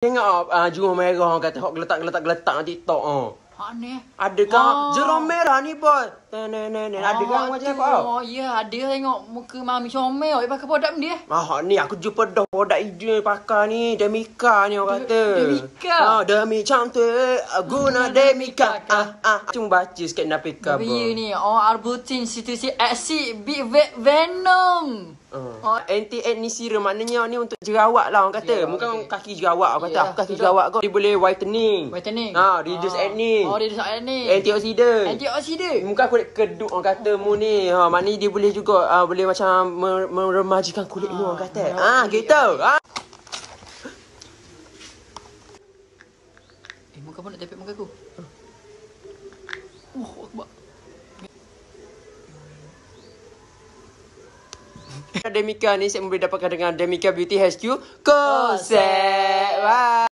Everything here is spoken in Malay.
Tengok ah uh, jurung merah orang kata hok geletak geletak geletak kat TikTok ah. Ha ni. Adakah oh. jurung merah ni boy? Nenek nenek oh, ada kan macam apa? Oh ya, ada tengok muka mami comel oi pakai produk dia. Ah ni aku jumpa dah produk ide pakai ni, Demika ni orang kata. Demika. Ha ah, demi cantik ah, guna Demika. Ah ah cuma baca sikit nak pick up. Ni ni oh Arbutin situ acid, Exit Big Venom. Uh. anti acne serum maknanya ni untuk jerawat lah orang kata. Jerawat, Bukan okay. kaki jerawat orang kata. Yeah, aku kaki betul. jerawat kau. Dia boleh whitening. Whitening. Ha, reduce uh. Ah. acne. Oh, reduce acne. Antioxidant. Antioxidant. Muka kulit kedut orang kata oh. mu ni. Ha, maknanya dia boleh juga ha, boleh macam meremajikan kulit uh. mu orang kata. Ha, ha gitu. Okay. Ha. Eh, muka pun nak tepek muka aku. Uh. Demika ni saya boleh dapatkan dengan Demika Beauty HQ. Kosek. Bye.